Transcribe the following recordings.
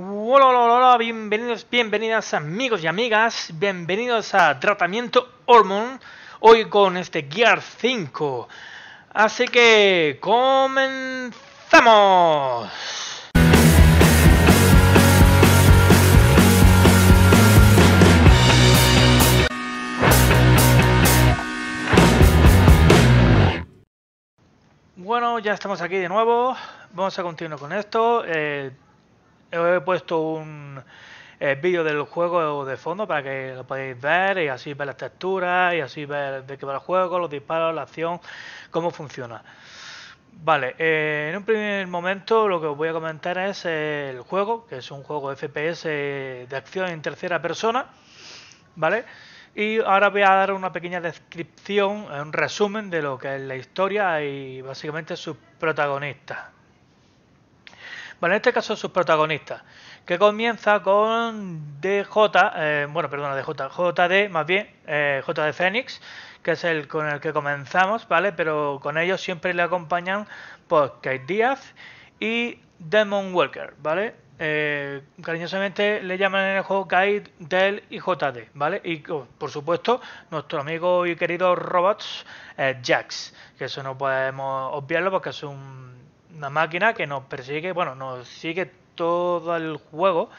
Hola, hola, hola, bienvenidos, bienvenidas amigos y amigas, bienvenidos a Tratamiento Hormon, hoy con este Gear 5. Así que comenzamos. Bueno, ya estamos aquí de nuevo. Vamos a continuar con esto. Eh, he puesto un eh, vídeo del juego de fondo para que lo podáis ver y así ver las texturas y así ver de qué va el juego, los disparos, la acción, cómo funciona. Vale, eh, en un primer momento lo que os voy a comentar es el juego, que es un juego FPS de acción en tercera persona, ¿vale? Y ahora voy a dar una pequeña descripción, un resumen de lo que es la historia y básicamente sus protagonistas, bueno, en este caso sus protagonistas, que comienza con DJ, eh, bueno, perdona, DJ, JD, más bien, eh, JD Fénix, que es el con el que comenzamos, ¿vale? Pero con ellos siempre le acompañan pues, Kate Díaz y Demon Walker, ¿vale? Eh, cariñosamente le llaman en el juego Guide, Dell y JD, ¿vale? Y oh, por supuesto, nuestro amigo y querido Robots eh, Jax, que eso no podemos obviarlo porque es un una máquina que nos persigue, bueno, nos sigue todo el juego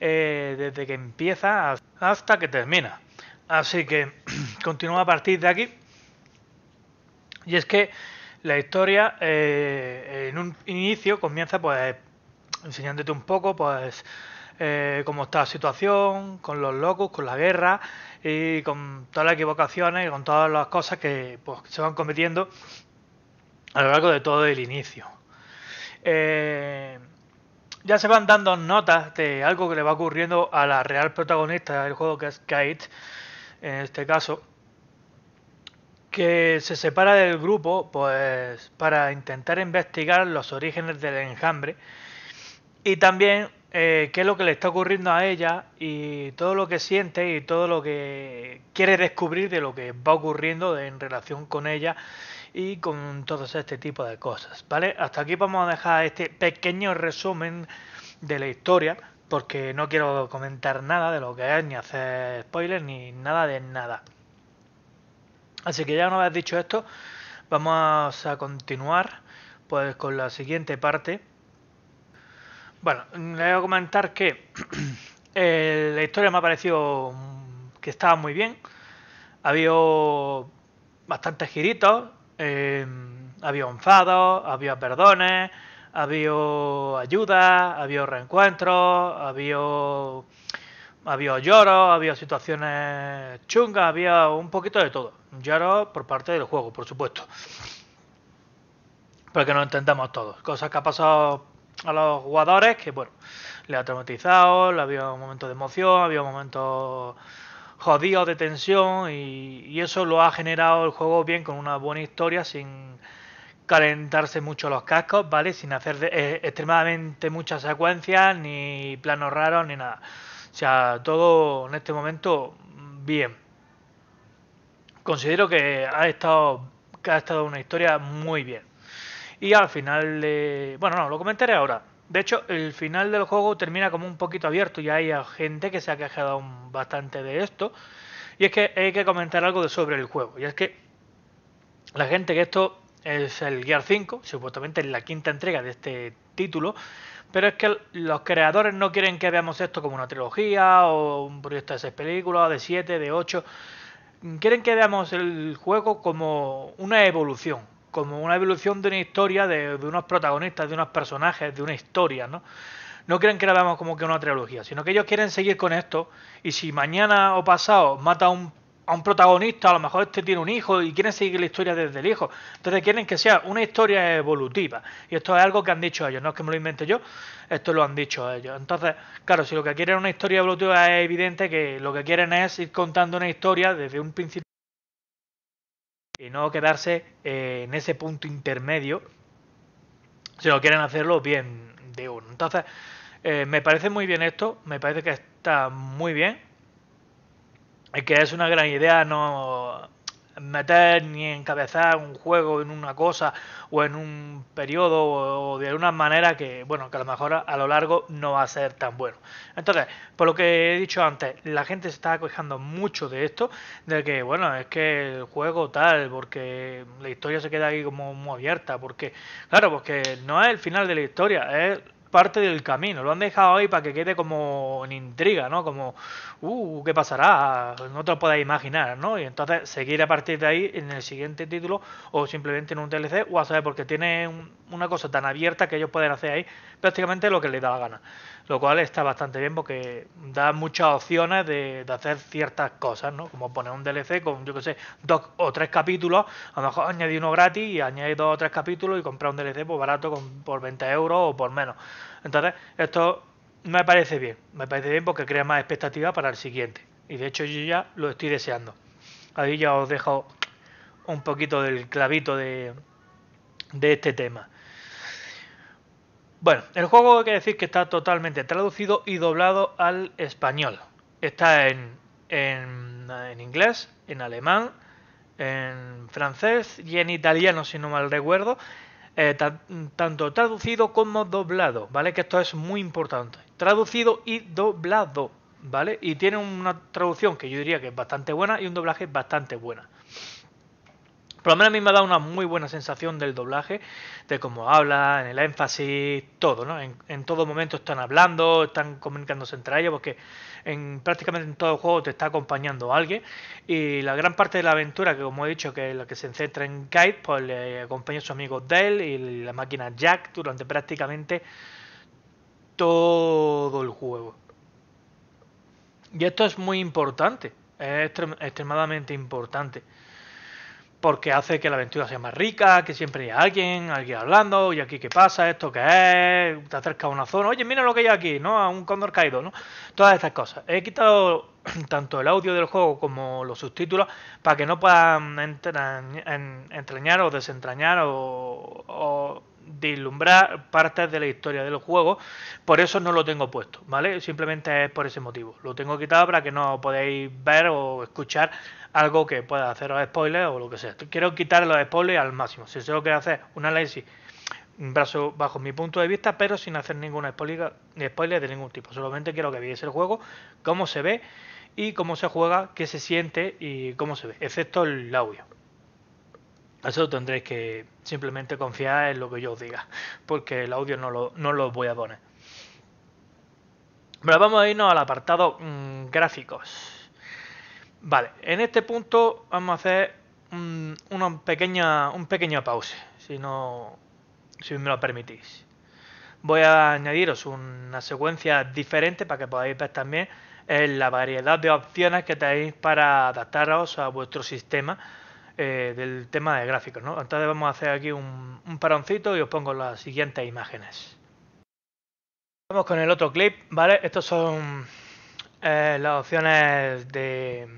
eh, desde que empieza hasta que termina. Así que continúa a partir de aquí. Y es que la historia eh, en un inicio comienza pues enseñándote un poco pues eh, cómo está la situación con los locos, con la guerra y con todas las equivocaciones y con todas las cosas que pues, se van cometiendo a lo largo de todo el inicio. Eh, ya se van dando notas de algo que le va ocurriendo a la real protagonista del juego, que es Kate, en este caso, que se separa del grupo pues, para intentar investigar los orígenes del enjambre y también eh, qué es lo que le está ocurriendo a ella y todo lo que siente y todo lo que quiere descubrir de lo que va ocurriendo en relación con ella y con todo este tipo de cosas, ¿vale? Hasta aquí vamos a dejar este pequeño resumen de la historia, porque no quiero comentar nada de lo que es, ni hacer spoilers, ni nada de nada. Así que ya una vez dicho esto, vamos a continuar pues con la siguiente parte. Bueno, le voy a comentar que la historia me ha parecido que estaba muy bien. Ha habido bastantes giritos, Em, había enfados, había perdones, había ayuda, había reencuentros, había, había lloros, había situaciones chungas, había un poquito de todo. Lloros por parte del juego, por supuesto. porque que nos entendamos todos. Cosas que ha pasado a los jugadores que, bueno, le ha traumatizado, le había un momento de emoción, había un momento jodidos de tensión y, eso lo ha generado el juego bien con una buena historia sin calentarse mucho los cascos, ¿vale? Sin hacer eh, extremadamente muchas secuencias, ni planos raros, ni nada. O sea, todo en este momento bien. Considero que ha estado, que ha estado una historia muy bien. Y al final, bueno, no, lo comentaré ahora de hecho, el final del juego termina como un poquito abierto y hay gente que se ha quejado bastante de esto. Y es que hay que comentar algo de sobre el juego. Y es que la gente que esto es el Gear 5, supuestamente es la quinta entrega de este título, pero es que los creadores no quieren que veamos esto como una trilogía o un proyecto de seis películas, de siete, de ocho. Quieren que veamos el juego como una evolución, como una evolución de una historia, de, unos protagonistas, de unos personajes, de una historia, ¿no? No creen que la veamos como que una trilogía, sino que ellos quieren seguir con esto. Y si mañana o pasado mata a un, a un protagonista, a lo mejor este tiene un hijo y quieren seguir la historia desde el hijo. Entonces quieren que sea una historia evolutiva. Y esto es algo que han dicho ellos, no es que me lo invente yo, esto lo han dicho ellos. Entonces, claro, si lo que quieren es una historia evolutiva es evidente que lo que quieren es ir contando una historia desde un principio y no quedarse eh, en ese punto intermedio si no quieren hacerlo bien de uno. Entonces, eh, me parece muy bien esto, me parece que está muy bien, que es una gran idea, no meter ni encabezar un juego en una cosa o en un periodo o, de alguna manera que, bueno, que a lo mejor a, lo largo no va a ser tan bueno. Entonces, por lo que he dicho antes, la gente se está quejando mucho de esto, de que, bueno, es que el juego tal, porque la historia se queda ahí como muy abierta, porque, claro, porque no es el final de la historia, es parte del camino. Lo han dejado ahí para que quede como en intriga, ¿no? Como, uh, ¿qué pasará? No te lo podéis imaginar, ¿no? Y entonces seguir a partir de ahí en el siguiente título o simplemente en un DLC o a saber, porque tiene una cosa tan abierta que ellos pueden hacer ahí prácticamente lo que les da la gana. Lo cual está bastante bien porque da muchas opciones de, hacer ciertas cosas, ¿no? Como poner un DLC con, yo qué sé, dos o tres capítulos, a lo mejor añadir uno gratis y añadir dos o tres capítulos y comprar un DLC por pues barato con, por 20 euros o por menos. Entonces, esto me parece bien, me parece bien porque crea más expectativa para el siguiente. Y de hecho yo ya lo estoy deseando. Ahí ya os dejo un poquito del clavito de, este tema. Bueno, el juego hay que decir que está totalmente traducido y doblado al español. Está en, en, en inglés, en alemán, en francés y en italiano, si no mal recuerdo, eh, tanto traducido como doblado, ¿vale? Que esto es muy importante. Traducido y doblado, ¿vale? Y tiene una traducción que yo diría que es bastante buena y un doblaje bastante buena. Por lo menos a mí me ha dado una muy buena sensación del doblaje, de cómo habla, en el énfasis, todo, ¿no? En, todo momento están hablando, están comunicándose entre ellos, porque en, prácticamente en todo el juego te está acompañando alguien. Y la gran parte de la aventura, que como he dicho, que es la que se centra en Kite, pues le acompaña a su amigo Dell... y la máquina Jack durante prácticamente todo el juego. Y esto es muy importante, es extremadamente importante porque hace que la aventura sea más rica, que siempre haya alguien, alguien hablando, y aquí qué pasa, esto qué es, te acercas a una zona, oye, mira lo que hay aquí, ¿no? A un cóndor caído, ¿no? Todas estas cosas. He quitado tanto el audio del juego como los subtítulos para que no puedan entrañar, o desentrañar o dislumbrar partes de la historia del juego, por eso no lo tengo puesto, ¿vale? Simplemente es por ese motivo. Lo tengo quitado para que no podáis ver o escuchar algo que pueda haceros spoiler o lo que sea. Quiero quitar los spoilers al máximo. Si lo que hacer un análisis brazo bajo mi punto de vista, pero sin hacer ningún spoiler, spoiler de ningún tipo. Solamente quiero que veáis el juego, cómo se ve y cómo se juega, qué se siente y cómo se ve, excepto el audio. Eso tendréis que simplemente confiar en lo que yo os diga, porque el audio no lo, voy a poner. Pero vamos a irnos al apartado mm, gráficos. Vale, en este punto vamos a hacer mm, una pequeña, un pequeño pause, si, no, si me lo permitís. Voy a añadiros una secuencia diferente para que podáis ver también en eh, la variedad de opciones que tenéis para adaptaros a vuestro sistema eh, del tema de gráficos. ¿no? Entonces vamos a hacer aquí un, un paroncito y os pongo las siguientes imágenes. Vamos con el otro clip, ¿vale? Estos son eh, las opciones de,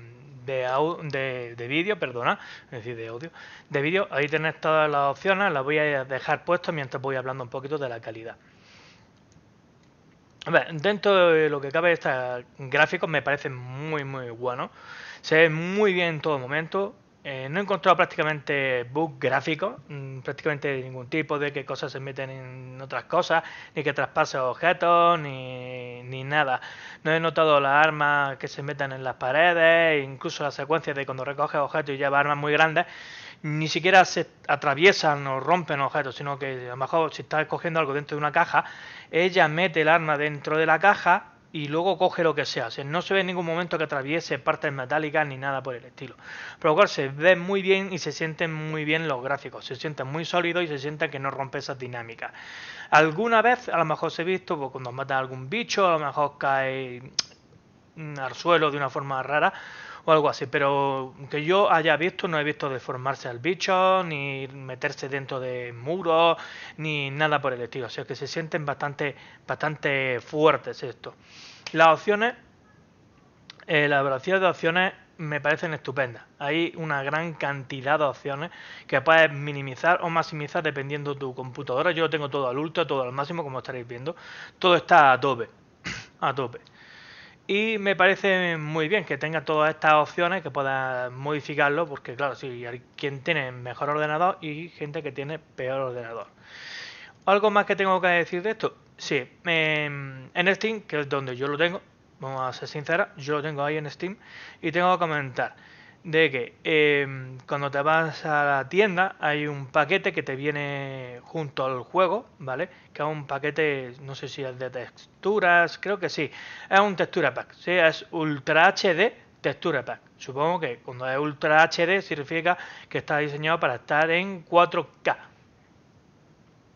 de, vídeo, perdona, es decir, de audio, de vídeo. Ahí tenéis todas las opciones, las voy a dejar puestas mientras voy hablando un poquito de la calidad. dentro de lo que cabe, estos gráficos me parece muy, muy bueno Se ve muy bien en todo momento. Eh, no he encontrado prácticamente bug gráfico, mm, prácticamente de ningún tipo, de que cosas se meten en otras cosas, ni que traspase objetos, ni, nada. No he notado las armas que se metan en las paredes, incluso la secuencias de cuando recoge objetos y lleva armas muy grandes, ni siquiera se atraviesan o rompen objetos, sino que a lo mejor si está cogiendo algo dentro de una caja, ella mete el arma dentro de la caja y luego coge lo que sea. hace. No se ve en ningún momento que atraviese partes metálicas ni nada por el estilo. Pero cual se ve muy bien y se sienten muy bien los gráficos. Se sienten muy sólidos y se sienten que no rompe esas dinámicas. Alguna vez, a lo mejor se ha visto pues, cuando mata algún bicho, a lo mejor cae mm, al suelo de una forma rara o algo así, pero que yo haya visto, no he visto deformarse al bicho, ni meterse dentro de muros, ni nada por el estilo. O sea que se sienten bastante, bastante fuertes esto. Las opciones, eh, la velocidad de opciones me parecen estupendas. Hay una gran cantidad de opciones que puedes minimizar o maximizar dependiendo de tu computadora. Yo lo tengo todo al ultra, todo al máximo, como estaréis viendo. Todo está a tope. A tope. Y me parece muy bien que tenga todas estas opciones, que pueda modificarlo, porque claro, si hay quien tiene mejor ordenador y gente que tiene peor ordenador. ¿Algo más que tengo que decir de esto? Sí, em, en Steam, que es donde yo lo tengo, vamos a ser sincera yo lo tengo ahí en Steam y tengo que comentar de que em, cuando te vas a la tienda hay un paquete que te viene junto al juego, ¿vale? Que es un paquete, no sé si es de texturas, creo que sí. Es un textura pack, ¿sí? Es Ultra HD textura pack. Supongo que cuando es Ultra HD significa que está diseñado para estar en 4K.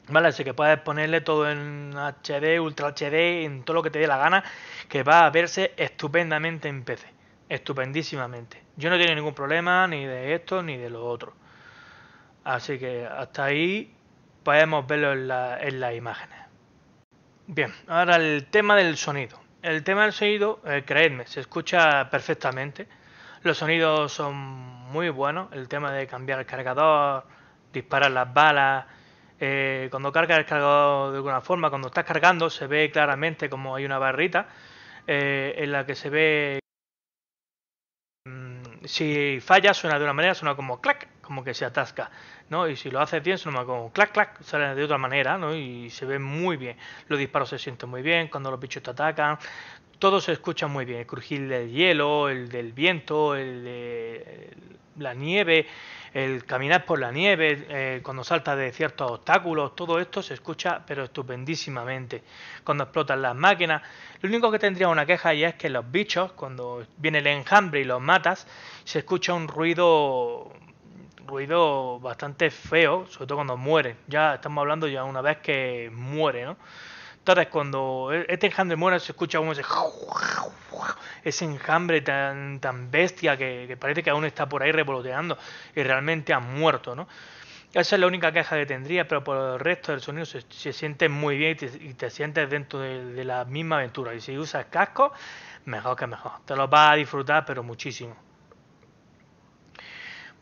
¿Vale? Así que puedes ponerle todo en HD, Ultra HD, en todo lo que te dé la gana, que va a verse estupendamente en PC estupendísimamente. Yo no tiene ningún problema ni de esto ni de lo otro. Así que hasta ahí podemos verlo en, las imágenes. Bien, ahora el tema del sonido. El tema del sonido, eh, creedme, se escucha perfectamente. Los sonidos son muy buenos. El tema de cambiar el cargador, disparar las balas. Eh, cuando carga el cargador de alguna forma, cuando estás cargando, se ve claramente como hay una barrita eh, en la que se ve si falla suena de una manera, suena como clac, como que se atasca, ¿no? Y si lo haces bien, suena como clac, clac, sale de otra manera, ¿no? Y se ve muy bien. Los disparos se sienten muy bien cuando los bichos te atacan. Todo se escucha muy bien, el crujir del hielo, el del viento, el de la nieve, el caminar por la nieve, eh, cuando salta de ciertos obstáculos, todo esto se escucha pero estupendísimamente. Cuando explotan las máquinas, lo único que tendría una queja ya es que los bichos, cuando viene el enjambre y los matas, se escucha un ruido ruido bastante feo, sobre todo cuando muere. Ya estamos hablando ya una vez que muere, ¿no? Entonces, cuando este enjambre muera se escucha como ese, ese enjambre tan, tan bestia que, parece que aún está por ahí revoloteando y realmente ha muerto, ¿no? Esa es la única queja que tendría, pero por el resto del sonido se, siente muy bien y te, sientes dentro de, de, la misma aventura. Y si usas casco, mejor que mejor. Te lo vas a disfrutar, pero muchísimo.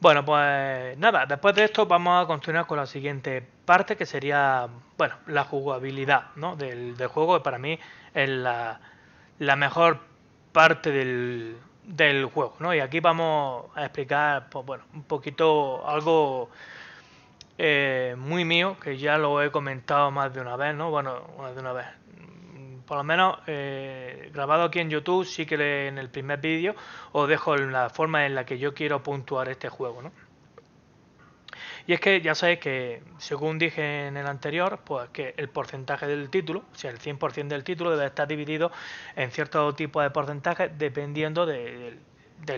Bueno, pues nada, después de esto vamos a continuar con la siguiente parte que sería, bueno, la jugabilidad ¿no? del, juego, que para mí es la, mejor parte del, juego, ¿no? Y aquí vamos a explicar, pues, bueno, un poquito algo eh, muy mío, que ya lo he comentado más de una vez, ¿no? Bueno, más de una vez, por lo menos eh, grabado aquí en YouTube, sí que en el primer vídeo os dejo la forma en la que yo quiero puntuar este juego, ¿no? Y es que ya sabéis que, según dije en el anterior, pues que el porcentaje del título, o sea, el 100% del título debe estar dividido en cierto tipo de porcentaje dependiendo del,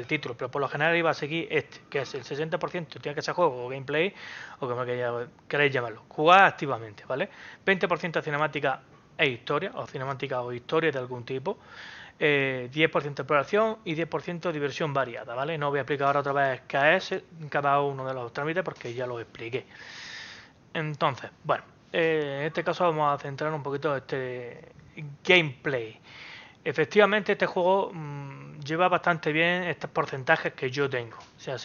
título, pero por lo general iba a seguir este, que es el 60%, tiene que ser juego o gameplay, o como queráis llamarlo, jugar activamente, ¿vale? 20% cinemática e historia, o cinemática o historia de algún tipo. 10% eh, exploración y 10% diversión variada, ¿vale? No voy a explicar ahora otra vez qué es cada uno de los trámites porque ya lo expliqué. Entonces, bueno, eh, en este caso vamos a centrar un poquito este gameplay. Efectivamente, este juego mm, lleva bastante bien estos porcentajes que yo tengo. O sea,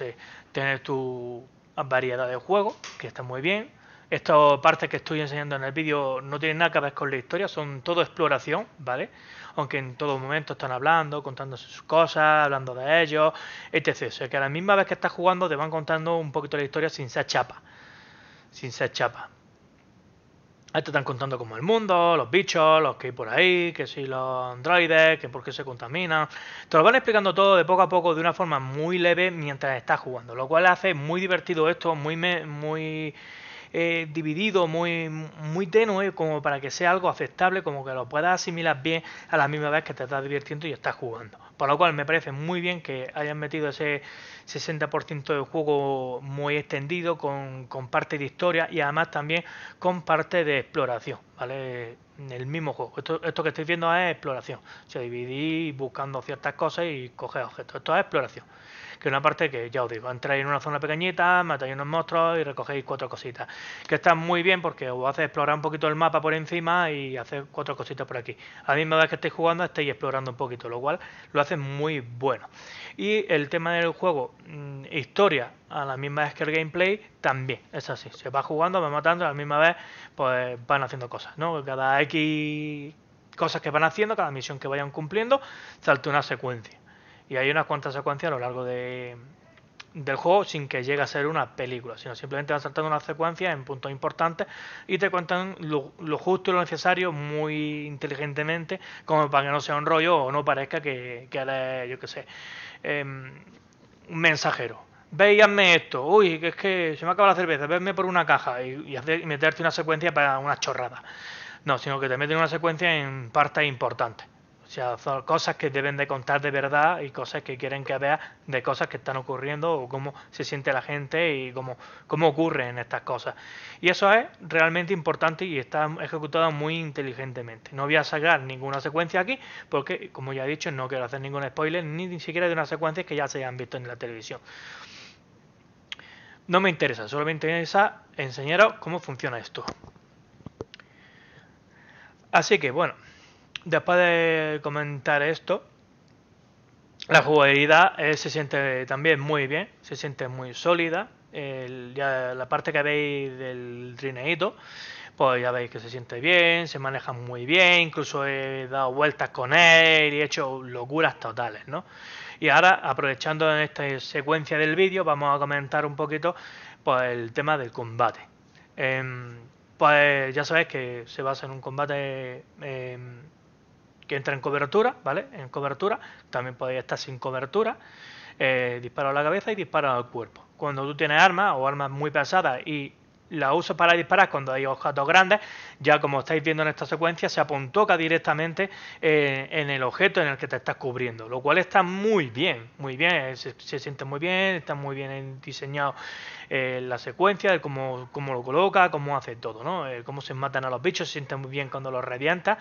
tener tu variedad de juego, que está muy bien estas partes que estoy enseñando en el vídeo no tienen nada que ver con la historia, son todo exploración, ¿vale? Aunque en todo momento están hablando, contándose sus cosas, hablando de ellos, etc. O sea que a la misma vez que estás jugando te van contando un poquito la historia sin ser chapa. Sin ser chapa. Ahí te están contando como el mundo, los bichos, los que hay por ahí, que si los androides, que por qué se contaminan. Te lo van explicando todo de poco a poco de una forma muy leve mientras estás jugando, lo cual hace muy divertido esto, muy... muy eh, dividido, muy, muy tenue, como para que sea algo aceptable, como que lo puedas asimilar bien a la misma vez que te estás divirtiendo y estás jugando. Por lo cual me parece muy bien que hayan metido ese 60% de juego muy extendido con, parte de historia y además también con parte de exploración, ¿vale? en el mismo juego. Esto, que estoy viendo es exploración. Se dividí buscando ciertas cosas y coge objetos. Esto es exploración que una parte que ya os digo, entráis en una zona pequeñita, matáis unos monstruos y recogéis cuatro cositas, que está muy bien porque os hace explorar un poquito el mapa por encima y hacer cuatro cositas por aquí. A la misma vez que estéis jugando estáis explorando un poquito, lo cual lo hace muy bueno. Y el tema del juego, mm, historia, a la misma vez que el gameplay, también es así. Se va jugando, va matando, a la misma vez pues van haciendo cosas, ¿no? Cada X cosas que van haciendo, cada misión que vayan cumpliendo, salta una secuencia. Y hay unas cuantas secuencias a lo largo de, del juego sin que llegue a ser una película, sino simplemente van saltando una secuencia en puntos importantes y te cuentan lo, justo y lo necesario muy inteligentemente, como para que no sea un rollo o no parezca que, que eres, yo qué sé, em, un mensajero. Veíanme esto, uy, que es que se me acaba la cerveza, venme por una caja y, y meterte una secuencia para una chorrada. No, sino que te meten una secuencia en partes importantes o sea, son cosas que deben de contar de verdad y cosas que quieren que vea de cosas que están ocurriendo o cómo se siente la gente y cómo, cómo ocurren estas cosas. Y eso es realmente importante y está ejecutado muy inteligentemente. No voy a sacar ninguna secuencia aquí porque, como ya he dicho, no quiero hacer ningún spoiler ni, ni siquiera de unas secuencias que ya se hayan visto en la televisión. No me interesa, solo me interesa enseñaros cómo funciona esto. Así que bueno después de comentar esto, la jugabilidad eh, se siente también muy bien, se siente muy sólida. la parte que veis del trineito, pues ya veis que se siente bien, se maneja muy bien, incluso he dado vueltas con él y he hecho locuras totales, ¿no? Y ahora, aprovechando en esta secuencia del vídeo, vamos a comentar un poquito pues, el tema del combate. Em, pues ya sabéis que se basa en un combate em, que entra en cobertura, ¿vale? En cobertura, también podéis estar sin cobertura, eh, a la cabeza y disparo al cuerpo. Cuando tú tienes armas o armas muy pesadas y la uso para disparar cuando hay objetos grandes. Ya como estáis viendo en esta secuencia, se apuntoca directamente eh, en el objeto en el que te estás cubriendo, lo cual está muy bien, muy bien, se, siente muy bien, está muy bien diseñado eh, la secuencia, de cómo, lo coloca, cómo hace todo, ¿no? Eh, cómo se matan a los bichos, se siente muy bien cuando los revienta,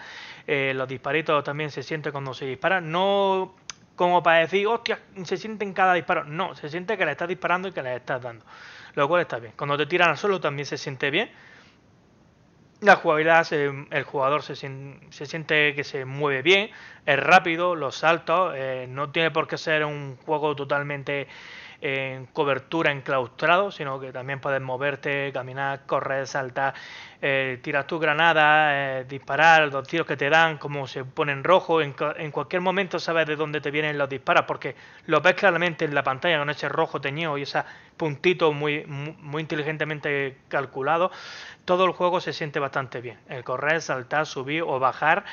los disparitos también se siente cuando se disparan, no como para decir, hostia, se siente en cada disparo, no, se siente que le estás disparando y que le estás dando lo cual está bien. Cuando te tiran al suelo también se siente bien. La jugabilidad, el jugador se, se, siente que se mueve bien, es rápido, los saltos, eh, no tiene por qué ser un juego totalmente en cobertura enclaustrado, sino que también puedes moverte, caminar, correr, saltar, eh, tirar granada eh, disparar, los tiros que te dan, como se ponen rojo, en, en, cualquier momento sabes de dónde te vienen los disparos, porque lo ves claramente en la pantalla con ese rojo teñido y esos puntito muy, muy, inteligentemente calculado Todo el juego se siente bastante bien. El correr, saltar, subir o bajar,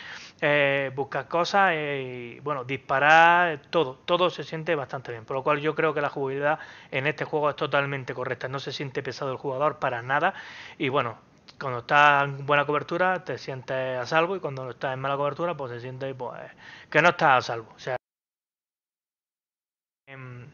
eh, buscar cosas, eh, y, bueno, disparar, todo, todo se siente bastante bien. Por lo cual yo creo que la jugabilidad en este juego es totalmente correcta. No se siente pesado el jugador para nada. Y bueno, cuando está en buena cobertura te sientes a salvo y cuando está en mala cobertura pues te sientes pues, que no estás a salvo. O sea, em,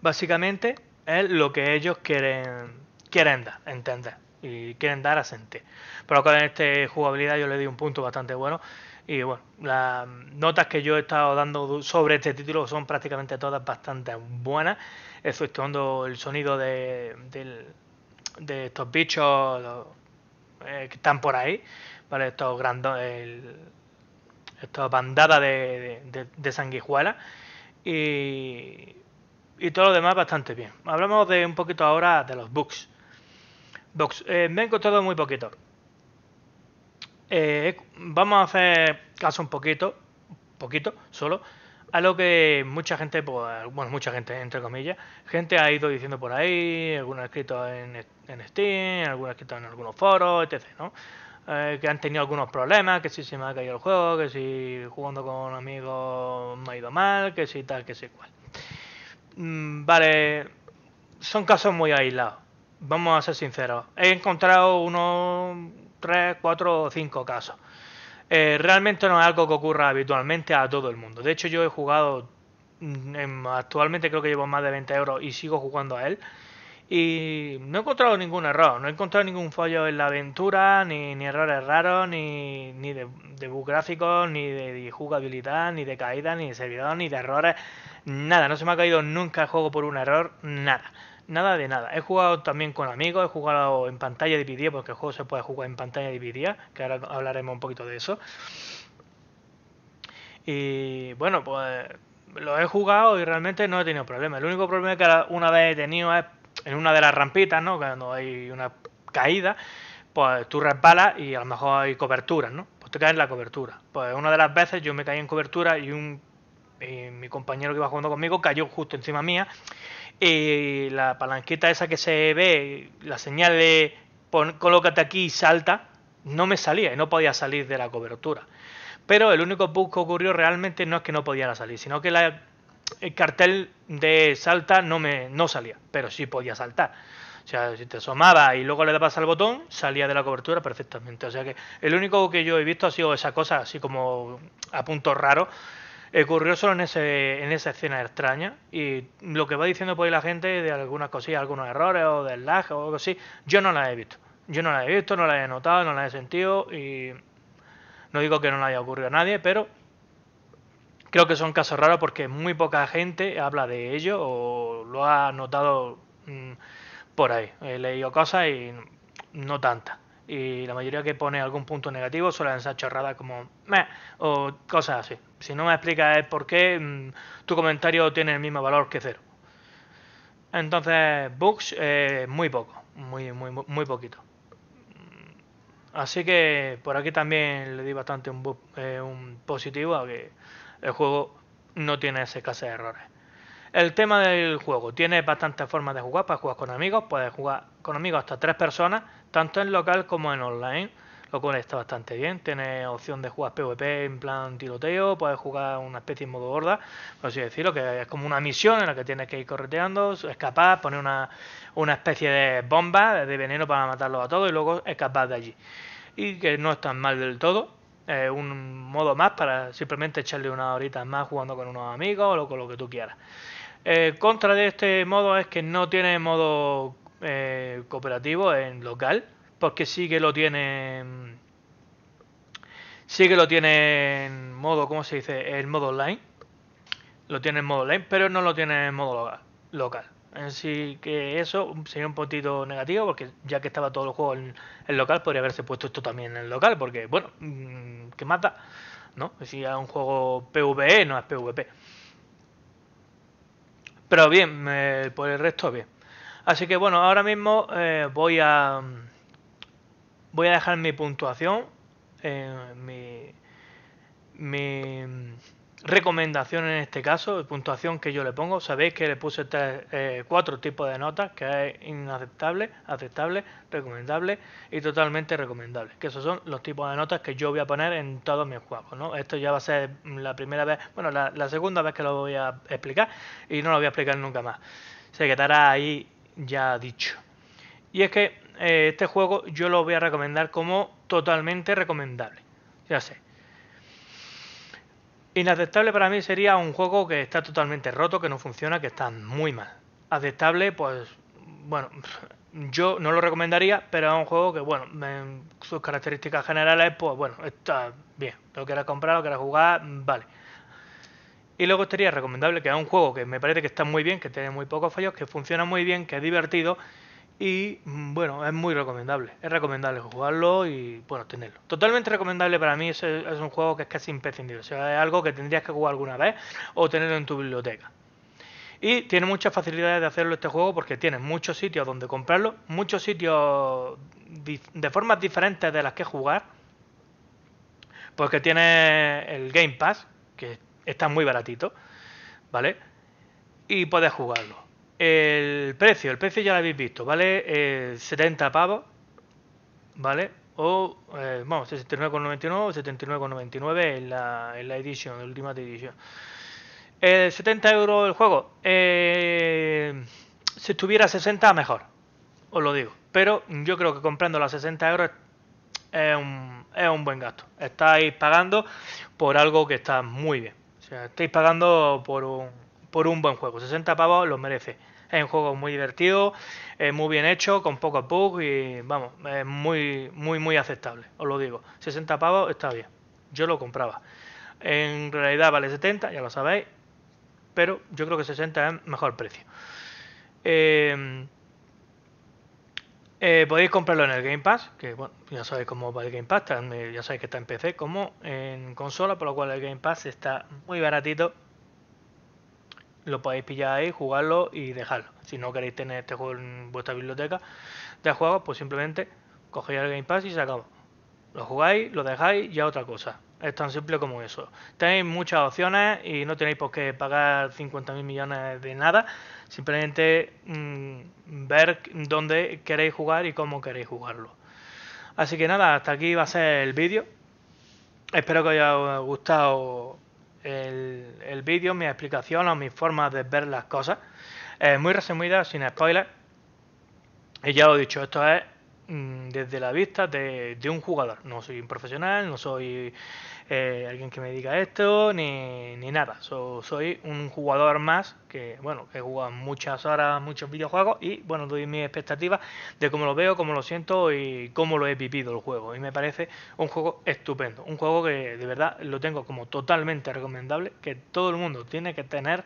básicamente es lo que ellos quieren, quieren dar, entender y quieren dar a sentir. Pero con esta jugabilidad yo le di un punto bastante bueno. Y bueno, las notas que yo he estado dando sobre este título son prácticamente todas bastante buenas, exceptuando el sonido de, del, de estos bichos eh, que están por ahí, ¿vale? Estos grandos, bandadas de, de, sanguijuelas y, y todo lo demás bastante bien. Hablamos de un poquito ahora de los bugs. Bugs, eh, me he encontrado muy poquito. Eh, vamos a hacer caso un poquito, un poquito solo, a lo que mucha gente, pues, bueno, mucha gente, entre comillas, gente ha ido diciendo por ahí, algunos escritos en, en Steam, algunos escrito en algunos foros, etc., ¿no? Eh, que han tenido algunos problemas, que si se me ha caído el juego, que si jugando con amigos me ha ido mal, que si tal, que si cual. Mm, vale, son casos muy aislados, vamos a ser sinceros. He encontrado unos 3, 4 o 5 casos eh, realmente no es algo que ocurra habitualmente a todo el mundo. De hecho, yo he jugado, mm, actualmente creo que llevo más de 20 euros y sigo jugando a él. Y no he encontrado ningún error, no he encontrado ningún fallo en la aventura, ni, errores raros, ni, de, gráficos, ni de, de, jugabilidad, ni de caída, ni de servidor, ni de errores, nada. No se me ha caído nunca el juego por un error, nada nada de nada. He jugado también con amigos, he jugado en pantalla dividida, porque el juego se puede jugar en pantalla dividida, que ahora hablaremos un poquito de eso. Y bueno, pues lo he jugado y realmente no he tenido problemas. El único problema que una vez he tenido es en una de las rampitas, ¿no? Cuando hay una caída, pues tú resbalas y a lo mejor hay cobertura. ¿no? Pues te caes en la cobertura. Pues una de las veces yo me caí en cobertura y un eh, mi compañero que iba jugando conmigo cayó justo encima mía. y eh, la palanquita esa que se ve, la señal de colócate aquí y salta, no me salía y no podía salir de la cobertura. Pero el único bug que ocurrió realmente no es que no podía salir, sino que la, el cartel de salta no, me, no salía, pero sí podía saltar. O sea, si te asomaba y luego le dabas al botón, salía de la cobertura perfectamente. O sea que el único que yo he visto ha sido esa cosa así como a punto raro ocurrió solo en, ese, en esa escena extraña y lo que va diciendo por la gente de algunas cosillas, algunos errores o del lag o algo así, yo no la he visto. Yo no la he visto, no la he notado, no la he sentido y no digo que no la haya ocurrido a nadie, pero creo que son casos raros porque muy poca gente habla de ello o lo ha notado mm, por ahí. He leído cosas y no tantas y la mayoría que pone algún punto negativo suelen ser chorradas como meh o cosas así. Si no me explicas el por qué, mm, tu comentario tiene el mismo valor que cero. Entonces, bugs, muy poco, muy, muy, muy poquito. Así que por aquí también le di bastante un, eh, un positivo a que el juego no tiene esa clase de errores. El tema del juego, tiene bastantes formas de jugar, para jugar con amigos, puedes jugar con amigos hasta tres personas, tanto en local como en online, lo cual está bastante bien. Tiene opción de jugar PvP en plan tiroteo, puedes jugar una especie de modo gorda. por así decirlo, que es como una misión en la que tienes que ir correteando, escapar, poner una, una especie de bomba de veneno para matarlos a todos y luego escapar de allí. Y que no es tan mal del todo, Es un modo más para simplemente echarle una horita más jugando con unos amigos o con lo que tú quieras. Eh, contra de este modo es que no tiene modo eh, cooperativo, en local, porque sí que lo tienen. Mm, sí que lo tiene en modo, ¿cómo se dice? En modo online. Lo tiene en modo online, pero no lo tiene en modo local. Así que eso sería un puntito negativo, porque ya que estaba todo el juego en, el local, podría haberse puesto esto también en el local, porque, bueno, mm, que mata, ¿no? Si es un juego PvE, no es PvP. Pero bien, eh, por el resto, bien. Así que bueno, ahora mismo eh, voy a voy a dejar mi puntuación, eh, mi, recomendación en este caso, puntuación que yo le pongo. Sabéis que le puse eh, cuatro tipos de notas, que es inaceptable, aceptable, recomendable y totalmente recomendable. Que esos son los tipos de notas que yo voy a poner en todos mis juegos. Esto ya va a ser la primera vez, bueno, la segunda vez que lo voy a explicar y no lo voy a explicar nunca más. Se quedará ahí ya dicho. Y es que eh, este juego yo lo voy a recomendar como totalmente recomendable. Ya sé. Inaceptable para mí sería un juego que está totalmente roto, que no funciona, que está muy mal. Aceptable, pues, bueno, yo no lo recomendaría, pero es un juego que, bueno, sus características generales, pues, bueno, está bien. Lo quieras comprar, lo quieras jugar, vale. Y luego estaría recomendable que es un juego que me parece que está muy bien, que tiene muy pocos fallos, que funciona muy bien, que es divertido y mm, bueno, es muy recomendable. Es recomendable jugarlo y bueno, tenerlo. Totalmente recomendable para mí, es, un juego que es casi imprescindible. O sea, es algo que tendrías que jugar alguna vez o tenerlo en tu biblioteca. Y tiene muchas facilidades de hacerlo este juego porque tiene muchos sitios donde comprarlo, muchos sitios de formas diferentes de las que jugar. Porque tiene el Game Pass, que está muy baratito, ¿vale? Y podéis jugarlo. El precio, el precio ya lo habéis visto, ¿vale? 70 pavos, ¿vale? O, eh, vamos, 69,99 79,99 en la, en la edición, la última edición. 70 eh, euros el juego. Eh, si estuviera 60, mejor. Os lo digo. Pero yo creo que comprando los 60 euros es un, es un buen gasto. Estáis pagando por algo que está muy bien estáis pagando por un, por un buen juego. 60 pavos lo merece. Es un juego muy divertido, muy bien hecho, con poco bugs y vamos, es muy, muy, muy aceptable, os lo digo. 60 pavos está bien. Yo lo compraba. En realidad vale 70, ya lo sabéis, pero yo creo que 60 es mejor precio. Eh, eh, podéis comprarlo en el Game Pass, que bueno, ya sabéis cómo va el Game Pass, eh, ya sabéis que está en PC como en consola, por lo cual el Game Pass está muy baratito. Lo podéis pillar ahí, jugarlo y dejarlo. Si no queréis tener este juego en vuestra biblioteca de juegos, pues simplemente cogéis el Game Pass y se acabó. Lo jugáis, lo dejáis y ya otra cosa. Es tan simple como eso. Tenéis muchas opciones y no tenéis por qué pagar 50.000 millones de nada. Simplemente mm, ver dónde queréis jugar y cómo queréis jugarlo. Así que nada, hasta aquí va a ser el vídeo. Espero que os haya gustado el, vídeo, mi explicación o mis formas de ver las cosas. es eh, muy resumida, sin spoiler Y ya os he dicho, esto es Mm, desde la vista de, un jugador. No soy un profesional, no soy eh, alguien que me diga esto, ni, nada. soy un jugador más que, bueno, he jugado muchas horas, muchos videojuegos y, bueno, doy mi expectativa de cómo lo veo, cómo lo siento y cómo lo he vivido el juego. Y me parece un juego estupendo, un juego que de verdad lo tengo como totalmente recomendable, que todo el mundo tiene que tener.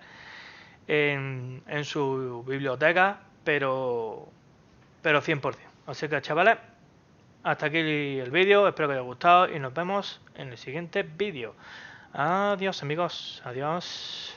En, en, su biblioteca, pero, pero 100%. Así que chavales, hasta aquí el vídeo, espero que os haya gustado y nos vemos en el siguiente vídeo. Adiós amigos, adiós.